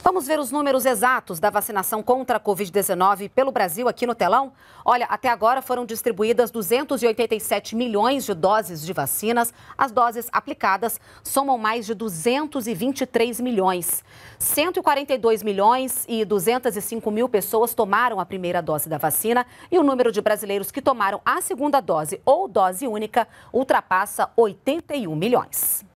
Vamos ver os números exatos da vacinação contra a Covid-19 pelo Brasil aqui no telão? Olha, até agora foram distribuídas 287 milhões de doses de vacinas. As doses aplicadas somam mais de 223 milhões. 142 milhões e 205 mil pessoas tomaram a primeira dose da vacina e o número de brasileiros que tomaram a segunda dose ou dose única ultrapassa 81 milhões.